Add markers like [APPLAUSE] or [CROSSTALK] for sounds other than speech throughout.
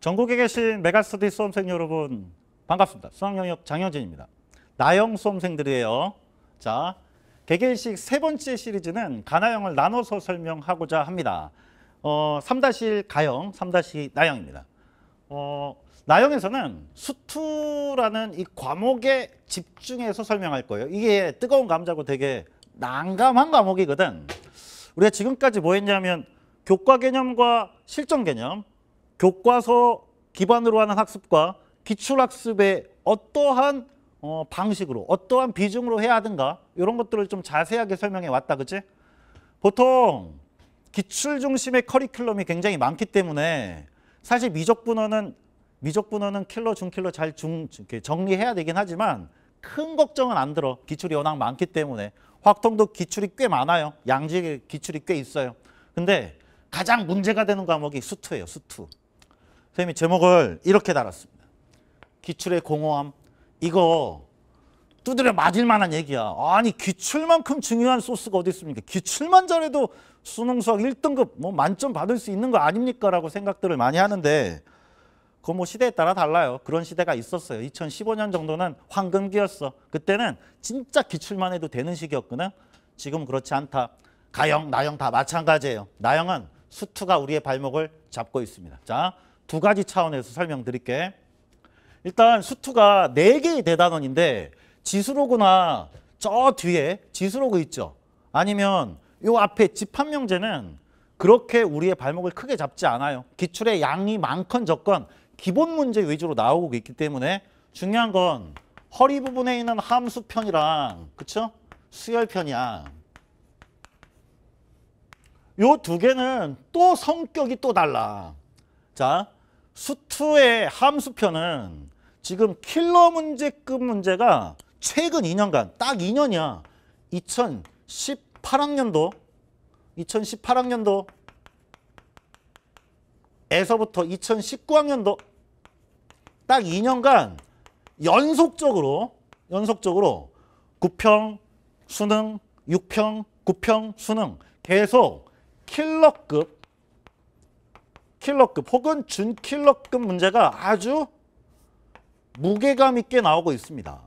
전국에 계신 메가스터디 수험생 여러분 반갑습니다. 수학영역 장현진입니다. 나영 수험생들이에요. 자, 개개인식 세 번째 시리즈는 가나형을 나눠서 설명하고자 합니다. 어, 3-1 가형, 3 나형입니다. 어, 나형에서는 수투라는 이 과목에 집중해서 설명할 거예요. 이게 뜨거운 감자고 되게 난감한 과목이거든. 우리가 지금까지 뭐 했냐면 교과 개념과 실전 개념, 교과서 기반으로 하는 학습과 기출학습의 어떠한 어, 방식으로 어떠한 비중으로 해야 하든가 이런 것들을 좀 자세하게 설명해 왔다 그치? 보통 기출 중심의 커리큘럼이 굉장히 많기 때문에 사실 미적분원은미적분원은 킬러 중킬러 잘 중, 정리해야 되긴 하지만 큰 걱정은 안 들어 기출이 워낙 많기 때문에 확통도 기출이 꽤 많아요 양지의 기출이 꽤 있어요 근데 가장 문제가 되는 과목이 수투예요 수투 선생님이 제목을 이렇게 달았습니다. 기출의 공허함. 이거 두드려 맞을 만한 얘기야. 아니 기출만큼 중요한 소스가 어디 있습니까? 기출만 잘해도 수능 수학 1등급 뭐 만점 받을 수 있는 거 아닙니까? 라고 생각들을 많이 하는데 그거 뭐 시대에 따라 달라요. 그런 시대가 있었어요. 2015년 정도는 황금기였어. 그때는 진짜 기출만 해도 되는 시기였구나. 지금 그렇지 않다. 가영, 나영 다 마찬가지예요. 나영은 수투가 우리의 발목을 잡고 있습니다. 자, 두 가지 차원에서 설명드릴게. 일단 수투가 네 개의 대단원인데 지수로그나 저 뒤에 지수로그 있죠. 아니면 요 앞에 집합명제는 그렇게 우리의 발목을 크게 잡지 않아요. 기출의 양이 많건 적건 기본 문제 위주로 나오고 있기 때문에 중요한 건 허리 부분에 있는 함수 편이랑 그쵸? 수열 편이야. 요 두 개는 또 성격이 또 달라. 자, 수투의 함수표는 지금 킬러 문제급 문제가 최근 2년간 딱 2년이야. 2018학년도 2018학년도 에서부터 2019학년도 딱 2년간 연속적으로 연속적으로 9평 수능 6평 9평 수능 계속 킬러급 킬러급 혹은 준킬러급 문제가 아주 무게감 있게 나오고 있습니다.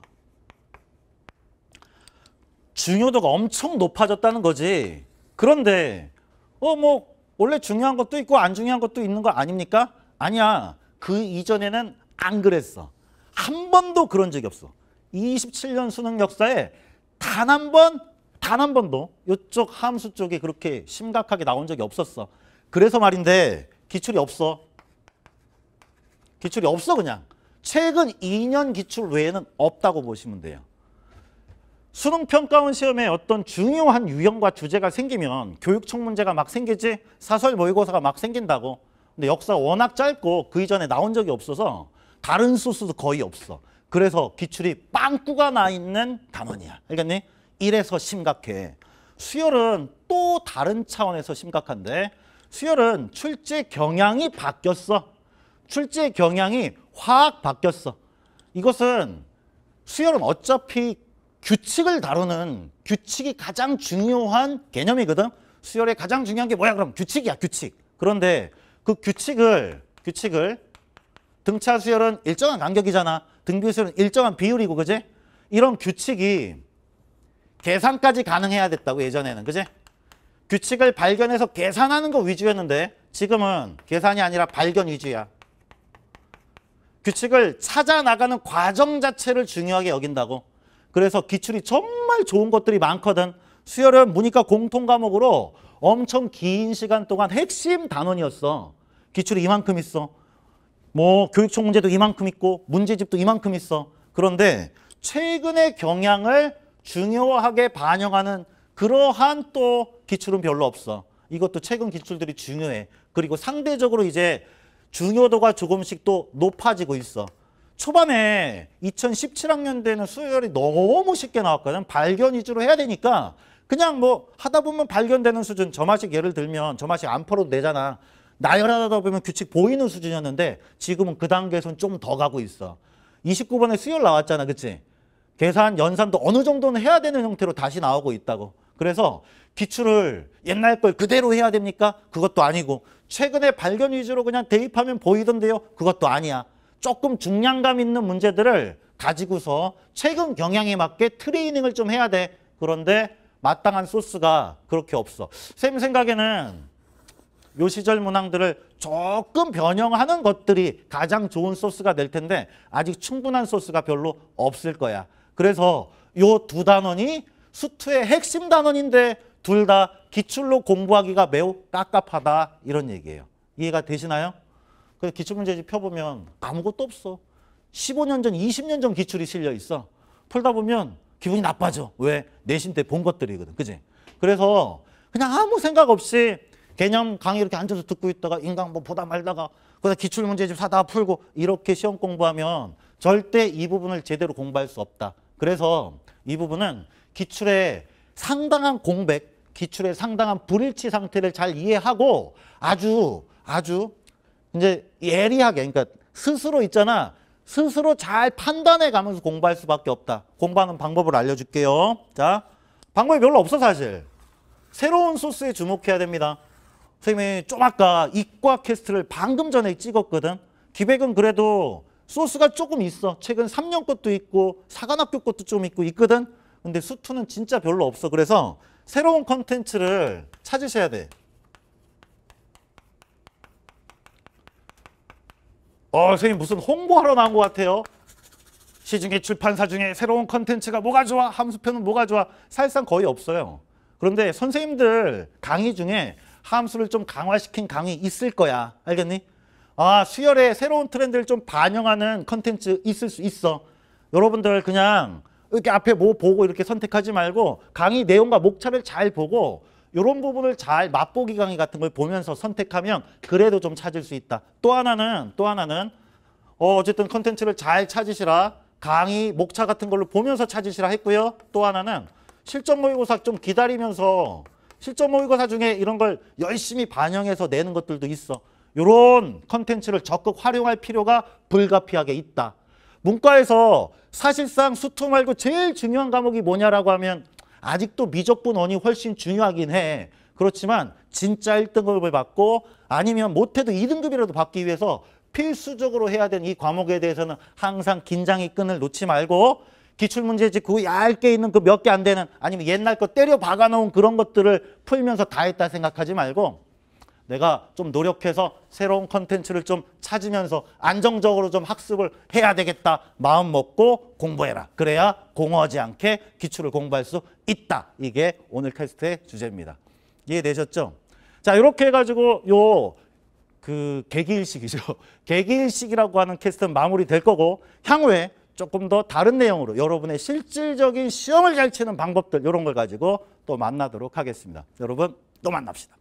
중요도가 엄청 높아졌다는 거지. 그런데 어 뭐 원래 중요한 것도 있고 안 중요한 것도 있는 거 아닙니까? 아니야. 그 이전에는 안 그랬어. 한 번도 그런 적이 없어. 27년 수능 역사에 단 한 번, 단 한 번도 이쪽 함수 쪽에 그렇게 심각하게 나온 적이 없었어. 그래서 말인데 기출이 없어. 기출이 없어 그냥. 최근 2년 기출 외에는 없다고 보시면 돼요. 수능 평가원 시험에 어떤 중요한 유형과 주제가 생기면 교육청 문제가 막 생기지 사설 모의고사가 막 생긴다고. 근데 역사 워낙 짧고 그 이전에 나온 적이 없어서 다른 소스도 거의 없어. 그래서 기출이 빵꾸가 나 있는 단원이야. 알겠니? 이래서 심각해. 수열은 또 다른 차원에서 심각한데 수열은 출제 경향이 바뀌었어. 출제 경향이 확 바뀌었어. 이것은 수열은 어차피 규칙을 다루는 규칙이 가장 중요한 개념이거든. 수열의 가장 중요한 게 뭐야? 그럼 규칙이야, 규칙. 그런데 그 규칙을 규칙을 등차 수열은 일정한 간격이잖아. 등비 수열은 일정한 비율이고 그지? 이런 규칙이 계산까지 가능해야 됐다고 예전에는 그지? 규칙을 발견해서 계산하는 거 위주였는데 지금은 계산이 아니라 발견 위주야. 규칙을 찾아 나가는 과정 자체를 중요하게 여긴다고. 그래서 기출이 정말 좋은 것들이 많거든. 수열은 문이과 공통 과목으로 엄청 긴 시간 동안 핵심 단원이었어. 기출이 이만큼 있어. 뭐 교육청 문제도 이만큼 있고 문제집도 이만큼 있어. 그런데 최근의 경향을 중요하게 반영하는 그러한 또 기출은 별로 없어. 이것도 최근 기출들이 중요해. 그리고 상대적으로 이제 중요도가 조금씩 또 높아지고 있어. 초반에 2017학년 때는 수열이 너무 쉽게 나왔거든. 발견 위주로 해야 되니까 그냥 뭐 하다 보면 발견되는 수준 점화식 예를 들면 점화식안 풀어도 되잖아. 나열하다 보면 규칙 보이는 수준이었는데 지금은 그 단계에선 좀 더 가고 있어. 29번에 수열 나왔잖아. 그치? 계산, 연산도 어느 정도는 해야 되는 형태로 다시 나오고 있다고. 그래서 기출을 옛날 걸 그대로 해야 됩니까? 그것도 아니고 최근에 발견 위주로 그냥 대입하면 보이던데요. 그것도 아니야. 조금 중량감 있는 문제들을 가지고서 최근 경향에 맞게 트레이닝을 좀 해야 돼. 그런데 마땅한 소스가 그렇게 없어. 쌤 생각에는 요 시절 문항들을 조금 변형하는 것들이 가장 좋은 소스가 될 텐데 아직 충분한 소스가 별로 없을 거야. 그래서 요 두 단원이 수트의 핵심 단원인데 둘 다 기출로 공부하기가 매우 깝깝하다 이런 얘기예요. 이해가 되시나요? 그 기출문제집 펴보면 아무것도 없어. 15년 전, 20년 전 기출이 실려 있어. 풀다 보면 기분이 나빠져. 왜? 내신 때 본 것들이거든. 그지? 그래서 그냥 아무 생각 없이 개념 강의 이렇게 앉아서 듣고 있다가 인강 뭐 보다 말다가 그다 기출문제집 사다 풀고 이렇게 시험 공부하면 절대 이 부분을 제대로 공부할 수 없다. 그래서 이 부분은 기출에 상당한 공백, 기출에 상당한 불일치 상태를 잘 이해하고 아주 아주 이제 예리하게 그러니까 스스로 있잖아. 스스로 잘 판단해 가면서 공부할 수밖에 없다. 공부하는 방법을 알려줄게요. 자, 방법이 별로 없어 사실. 새로운 소스에 주목해야 됩니다. 선생님이 좀 아까 이과 캐스트를 방금 전에 찍었거든. 기백은 그래도 소스가 조금 있어. 최근 3년 것도 있고 사관학교 것도 좀 있고 있거든. 근데 수투는 진짜 별로 없어. 그래서 새로운 컨텐츠를 찾으셔야 돼. 어, 선생님 무슨 홍보하러 나온 것 같아요. 시중에 출판사 중에 새로운 컨텐츠가 뭐가 좋아? 함수표는 뭐가 좋아? 사실상 거의 없어요. 그런데 선생님들 강의 중에 함수를 좀 강화시킨 강의 있을 거야. 알겠니? 아, 수열의 새로운 트렌드를 좀 반영하는 컨텐츠 있을 수 있어. 여러분들 그냥 이렇게 앞에 뭐 보고 이렇게 선택하지 말고 강의 내용과 목차를 잘 보고 이런 부분을 잘 맛보기 강의 같은 걸 보면서 선택하면 그래도 좀 찾을 수 있다. 또 하나는 또 하나는 어, 어쨌든 컨텐츠를 잘 찾으시라 강의 목차 같은 걸로 보면서 찾으시라 했고요. 또 하나는 실전 모의고사 좀 기다리면서 실전 모의고사 중에 이런 걸 열심히 반영해서 내는 것들도 있어. 이런 컨텐츠를 적극 활용할 필요가 불가피하게 있다. 문과에서 사실상 수토 말고 제일 중요한 과목이 뭐냐라고 하면 아직도 미적분원이 훨씬 중요하긴 해. 그렇지만 진짜 1등급을 받고 아니면 못해도 2등급이라도 받기 위해서 필수적으로 해야 되는 이 과목에 대해서는 항상 긴장의 끈을 놓지 말고 기출문제집 그 얇게 있는 그 몇 개 안 되는 아니면 옛날 거 때려 박아놓은 그런 것들을 풀면서 다 했다 생각하지 말고 내가 좀 노력해서 새로운 컨텐츠를 좀 찾으면서 안정적으로 좀 학습을 해야 되겠다 마음 먹고 공부해라. 그래야 공허하지 않게 기출을 공부할 수 있다. 이게 오늘 캐스트의 주제입니다. 이해되셨죠? 자 이렇게 해가지고 요 그 개기일식이죠. [LAUGHS] 개기일식이라고 하는 캐스트는 마무리될 거고 향후에 조금 더 다른 내용으로 여러분의 실질적인 시험을 잘 치는 방법들 이런 걸 가지고 또 만나도록 하겠습니다. 여러분 또 만납시다.